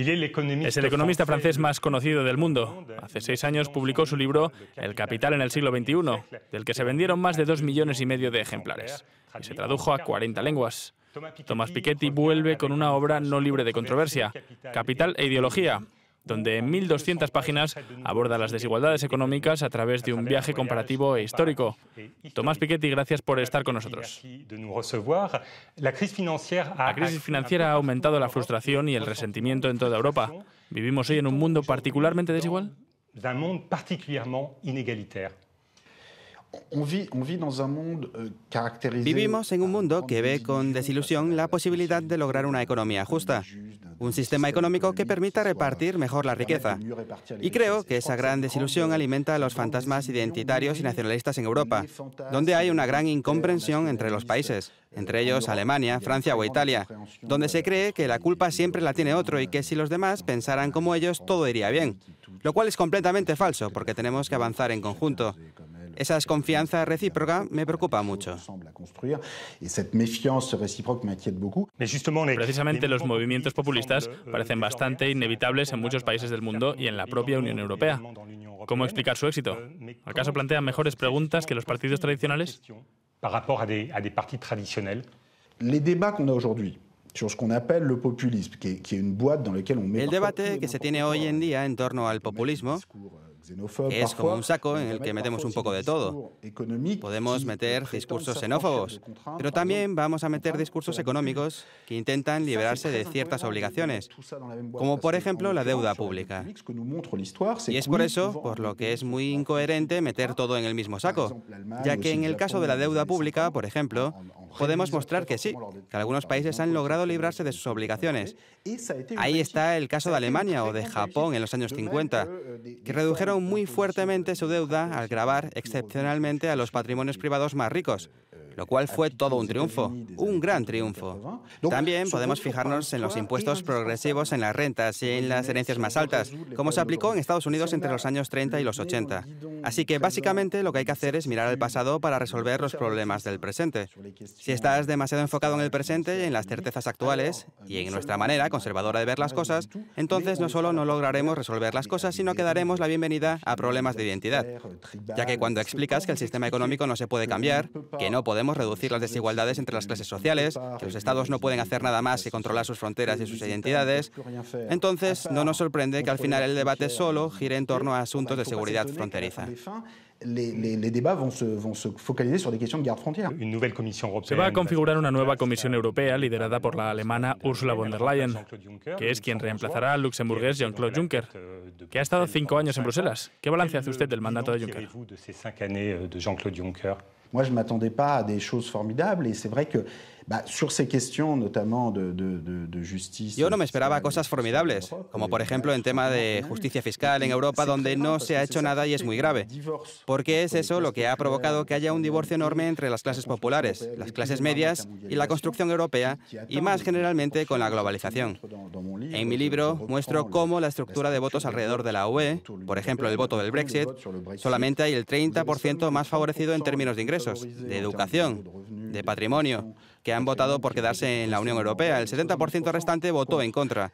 Es el economista francés más conocido del mundo. Hace seis años publicó su libro El Capital en el siglo XXI, del que se vendieron más de dos millones y medio de ejemplares, y se tradujo a 40 lenguas. Thomas Piketty vuelve con una obra no libre de controversia, Capital e Ideología, donde en 1.200 páginas aborda las desigualdades económicas a través de un viaje comparativo e histórico. Tomás Piketty, gracias por estar con nosotros. La crisis financiera ha aumentado la frustración y el resentimiento en toda Europa. ¿Vivimos hoy en un mundo particularmente desigual? Euh, Vivimos en un mundo que ve con desilusión la posibilidad de lograr una economía justa, un sistema económico que permita repartir mejor la riqueza. Y creo que esa gran desilusión alimenta a los fantasmas identitarios y nacionalistas en Europa, donde hay una gran incomprensión entre los países, entre ellos Alemania, Francia o Italia, donde se cree que la culpa siempre la tiene otro y que si los demás pensaran como ellos todo iría bien, lo cual es completamente falso porque tenemos que avanzar en conjunto. Esa desconfianza recíproca me preocupa mucho. Precisamente los movimientos populistas parecen bastante inevitables en muchos países del mundo y en la propia Unión Europea. ¿Cómo explicar su éxito? ¿Acaso plantean mejores preguntas que los partidos tradicionales? El debate que se tiene hoy en día en torno al populismo euh, es como un saco en el que metemos un poco de todo. Podemos meter discursos xenófobos, pero también vamos a meter discursos económicos que intentan liberarse de ciertas obligaciones, como por ejemplo la deuda pública. Y es por eso por lo que es muy incoherente meter ah, todo en el mismo saco, ya que en el caso de la deuda pública, por ejemplo, podemos mostrar que sí, que algunos países han logrado librarse de sus obligaciones. Ahí está el caso de Alemania o de Japón en los años 50, que redujeron muy fuertemente su deuda al grabar excepcionalmente a los patrimonios privados más ricos, lo cual fue todo un triunfo, un gran triunfo. También podemos fijarnos en los impuestos progresivos en las rentas y en las herencias más altas, como se aplicó en Estados Unidos entre los años 30 y los 80. Así que básicamente lo que hay que hacer es mirar al pasado para resolver los problemas del presente. Si estás demasiado enfocado en el presente, en las certezas actuales y en nuestra manera conservadora de ver las cosas, entonces no solo no lograremos resolver las cosas, sino que daremos la bienvenida a problemas de identidad. Ya que cuando explicas que el sistema económico no se puede cambiar, que no podemos podemos reducir las desigualdades entre las clases sociales, que los estados no pueden hacer nada más que controlar sus fronteras y sus identidades, entonces no nos sorprende que al final el debate solo gire en torno a asuntos de seguridad fronteriza. les, les, les, débats vont se, vont se, focaliser sur des questions de garde-frontière. Une nouvelle commission européenne. Se va configurer configurar una nueva comisión liderada por la alemana Ursula von der Leyen, que es qui reemplazará al luxemburgués Jean-Claude Juncker, qui a estado cinq ans en Bruselas. ¿Qué balance hace usted del mandato de Juncker? de ces cinq années de Jean-Claude Juncker Moi, je ne m'attendais pas à des choses formidables et c'est vrai que Yo no me esperaba cosas formidables, como por ejemplo en tema de justicia fiscal en Europa, donde no se ha hecho nada y es muy grave, porque es eso lo que ha provocado que haya un divorcio enorme entre las clases populares, las clases medias y la construcción europea, y más generalmente con la globalización. En mi libro muestro cómo la estructura de votos alrededor de la UE, por ejemplo el voto del Brexit, solamente hay el 30% más favorecido en términos de ingresos, de educación, de patrimonio, que han votado por quedarse en la Unión Europea. El 70% restante votó en contra.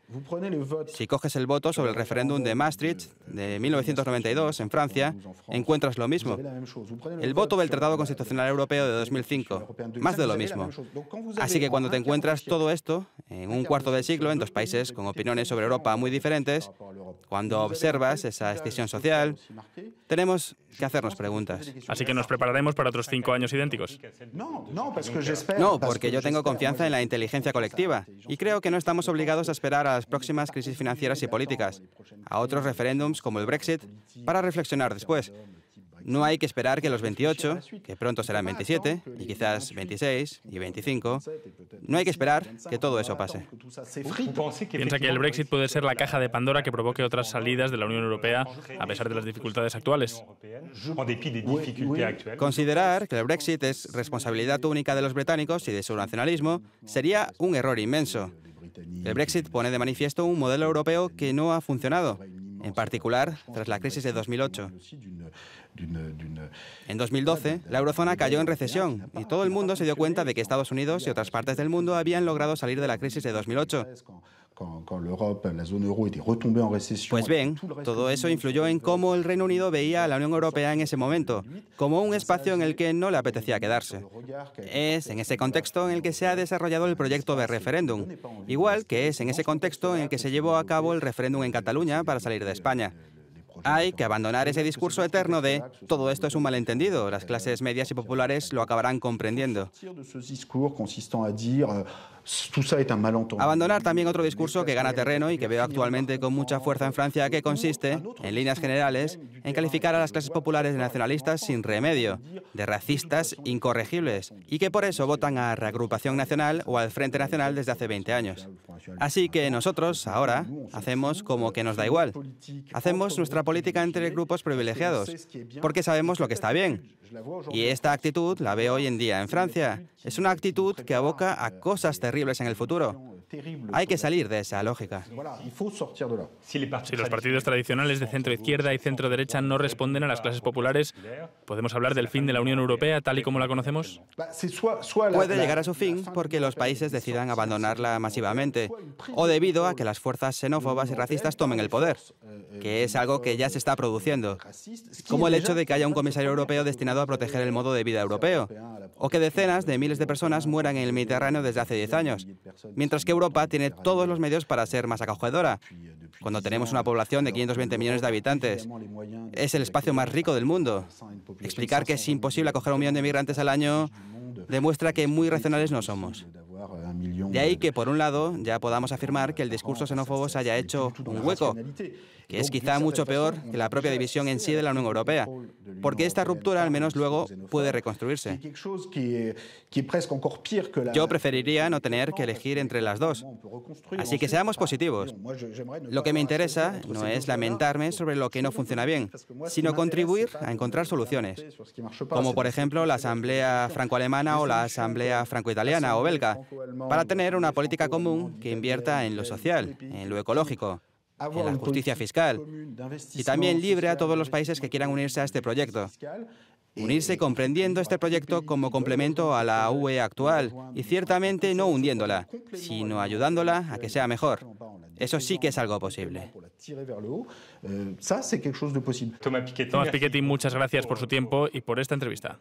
Si coges el voto sobre el referéndum de Maastricht de 1992 en Francia, encuentras lo mismo. El voto del Tratado Constitucional Europeo de 2005, más de lo mismo. Así que cuando te encuentras todo esto, en un cuarto de siglo, en dos países con opiniones sobre Europa muy diferentes, cuando observas esa escisión social, tenemos que hacernos preguntas. Así que nos prepararemos para otros cinco años idénticos. no. No, pues pues porque yo tengo confianza en la inteligencia colectiva y creo que no estamos obligados a esperar a las próximas crisis financieras y políticas, a otros referéndums como el Brexit, para reflexionar después. No hay que esperar que los 28, que pronto serán 27, y quizás 26 y 25, no hay que esperar que todo eso pase. Piensa que el Brexit puede ser la caja de Pandora que provoque otras salidas de la Unión Europea a pesar de las dificultades actuales. Considerar que el Brexit es responsabilidad única de los británicos y de su nacionalismo sería un error inmenso. El Brexit pone de manifiesto un modelo europeo que no ha funcionado en particular tras la crisis de 2008. En 2012, la eurozona cayó en recesión y todo el mundo se dio cuenta de que Estados Unidos y otras partes del mundo habían logrado salir de la crisis de 2008. Pues bien, todo eso influyó en cómo el Reino Unido veía a la Unión Europea en ese momento, como un espacio en el que no le apetecía quedarse. Es en ese contexto en el que se ha desarrollado el proyecto de referéndum, igual que es en ese contexto en el que se llevó a cabo el referéndum en Cataluña para salir de España. Hay que abandonar ese discurso eterno de todo esto es un malentendido, las clases medias y populares lo acabarán comprendiendo. Abandonar también otro discurso que gana terreno y que veo actualmente con mucha fuerza en Francia, que consiste, en líneas generales, en calificar a las clases populares de nacionalistas sin remedio, de racistas incorregibles, y que por eso votan a Reagrupación Nacional o al Frente Nacional desde hace 20 años. Así que nosotros, ahora, hacemos como que nos da igual. Hacemos nuestra política política entre grupos privilegiados, porque sabemos lo que está bien. Y esta actitud la veo hoy en día en Francia. Es una actitud que aboca a cosas terribles en el futuro. Hay que salir de esa lógica. Si los partidos tradicionales de centro izquierda y centro derecha no responden a las clases populares, ¿podemos hablar del fin de la Unión Europea tal y como la conocemos? Puede llegar a su fin porque los países decidan abandonarla masivamente o debido a que las fuerzas xenófobas y racistas tomen el poder, eh, eh, que es algo que ya se está produciendo, como el hecho de que haya un comisario europeo destinado a proteger el modo de vida europeo o que decenas de miles de personas mueran en el Mediterráneo desde hace 10 años, mientras que Europa tiene todos los medios para ser más acogedora, cuando tenemos una población de 520 millones de habitantes. Es el espacio más rico del mundo. Explicar que es imposible acoger un millón de migrantes al año demuestra que muy racionales no somos. De ahí que, por un lado, ya podamos afirmar que el discurso xenófobo se haya hecho un hueco, que es quizá mucho peor que la propia división en sí de la Unión Europea, porque esta ruptura al menos luego puede reconstruirse. Yo preferiría no tener que elegir entre las dos, así que seamos positivos. Lo que me interesa no es lamentarme sobre lo que no funciona bien, sino contribuir a encontrar soluciones, como por ejemplo la Asamblea Franco-Alemana o la Asamblea Franco-Italiana o Belga, para tener una política común que invierta en lo social, en lo ecológico, en la justicia fiscal y también libre a todos los países que quieran unirse a este proyecto. Unirse comprendiendo este proyecto como complemento a la UE actual y ciertamente no hundiéndola, sino ayudándola a que sea mejor. Eso sí que es algo posible. Thomas Piketty, muchas gracias por su tiempo y por esta entrevista.